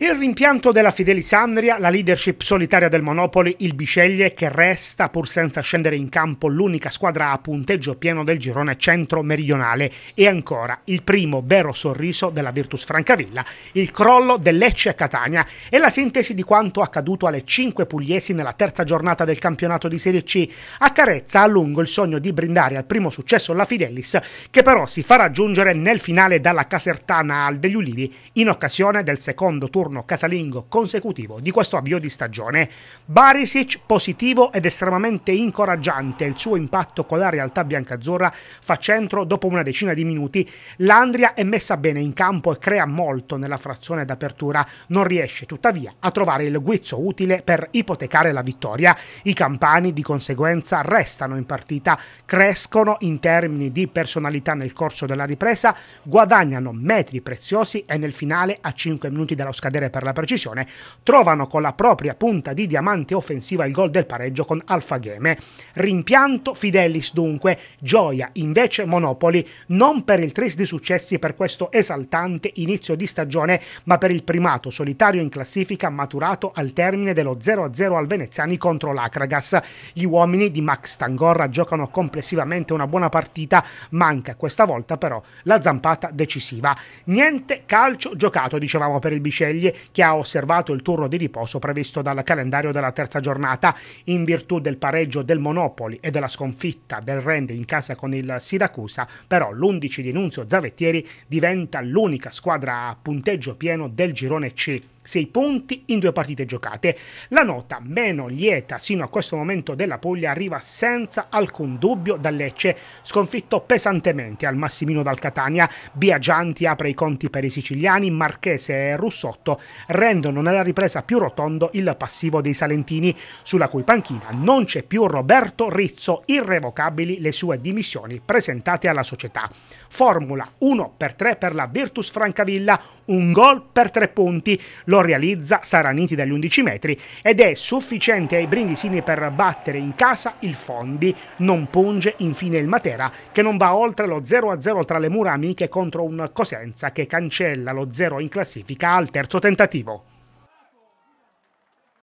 Il rimpianto della Fidelis Andria, la leadership solitaria del Monopoli, il Bisceglie che resta pur senza scendere in campo l'unica squadra a punteggio pieno del girone centro-meridionale e ancora il primo vero sorriso della Virtus Francavilla, il crollo del Lecce a Catania e la sintesi di quanto accaduto alle 5 pugliesi nella terza giornata del campionato di Serie C accarezza a lungo il sogno di brindare al primo successo la Fidelis che però si fa raggiungere nel finale dalla Casertana al degli Ulivi in occasione del secondo turno ritorno casalingo consecutivo di questo avvio di stagione. Barisic positivo ed estremamente incoraggiante il suo impatto con la realtà biancazzurra fa centro dopo una decina di minuti. L'Andria è messa bene in campo e crea molto nella frazione d'apertura, non riesce tuttavia a trovare il guizzo utile per ipotecare la vittoria. I campani di conseguenza restano in partita, crescono in termini di personalità nel corso della ripresa, guadagnano metri preziosi e nel finale a 5 minuti dallo scadere chiedere per la precisione, trovano con la propria punta di diamante offensiva il gol del pareggio con Alfagheme. Rimpianto Fidelis dunque, gioia invece Monopoli, non per il tris di successi per questo esaltante inizio di stagione, ma per il primato solitario in classifica maturato al termine dello 0-0 al Veneziani contro l'Acragas. Gli uomini di Max Tangorra giocano complessivamente una buona partita, manca questa volta però la zampata decisiva. Niente calcio giocato, dicevamo per il Biceglie, Siviglie che ha osservato il turno di riposo previsto dal calendario della terza giornata. In virtù del pareggio del Monopoli e della sconfitta del Rende in casa con il Siracusa, però l'11 di Nunzio Zavettieri diventa l'unica squadra a punteggio pieno del girone C. 6 punti in due partite giocate. La nota meno lieta sino a questo momento della Puglia arriva senza alcun dubbio da Lecce, sconfitto pesantemente al Massimino dal Catania. Biagianti apre i conti per i siciliani, Marchese e Russotto rendono nella ripresa più rotondo il passivo dei salentini, sulla cui panchina non c'è più Roberto Rizzo, irrevocabili le sue dimissioni presentate alla società. Formula 1 per 3 per la Virtus Francavilla, un gol per 3 punti. Lo lo realizza, sarà nitida agli 11 metri ed è sufficiente ai brindisini per battere in casa il Fondi, non punge infine il Matera che non va oltre lo 0-0 tra le mura amiche contro un Cosenza che cancella lo 0 in classifica al terzo tentativo.